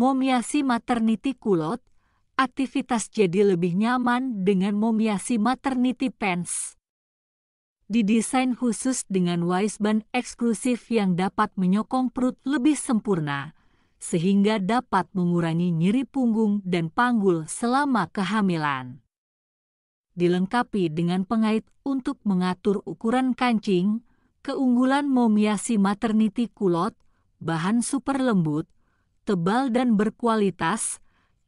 momiasi maternity culot, aktivitas jadi lebih nyaman dengan momiasi maternity pants. Didesain khusus dengan waistband eksklusif yang dapat menyokong perut lebih sempurna, sehingga dapat mengurangi nyeri punggung dan panggul selama kehamilan. Dilengkapi dengan pengait untuk mengatur ukuran kancing, keunggulan momiasi maternity kulot, bahan super lembut, tebal dan berkualitas,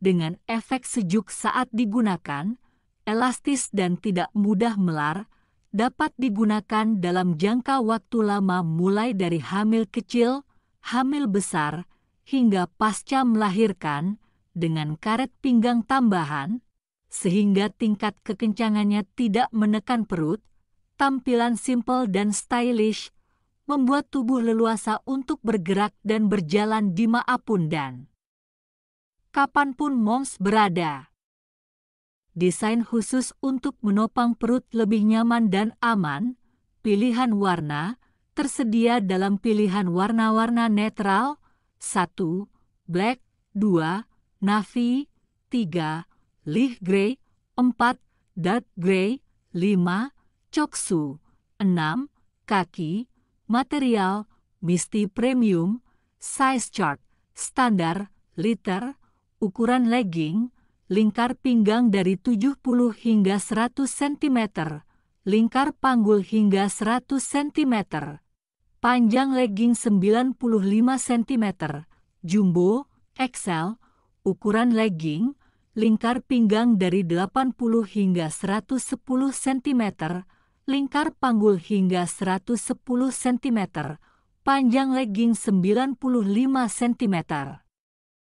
dengan efek sejuk saat digunakan, elastis dan tidak mudah melar, dapat digunakan dalam jangka waktu lama mulai dari hamil kecil, hamil besar, hingga pasca melahirkan dengan karet pinggang tambahan, sehingga tingkat kekencangannya tidak menekan perut, tampilan simple dan stylish, membuat tubuh leluasa untuk bergerak dan berjalan maapun dan kapanpun moms berada. Desain khusus untuk menopang perut lebih nyaman dan aman, pilihan warna, tersedia dalam pilihan warna-warna netral, 1, black, 2, navy, 3, leaf grey, 4, dark grey, 5, coksu, 6, kaki, material, Misti Premium, size chart, standar, liter, ukuran legging, lingkar pinggang dari 70 hingga 100 cm, lingkar panggul hingga 100 cm, panjang legging 95 cm, jumbo, XL, ukuran legging, lingkar pinggang dari 80 hingga 110 cm, lingkar panggul hingga 110 cm, panjang legging 95 cm.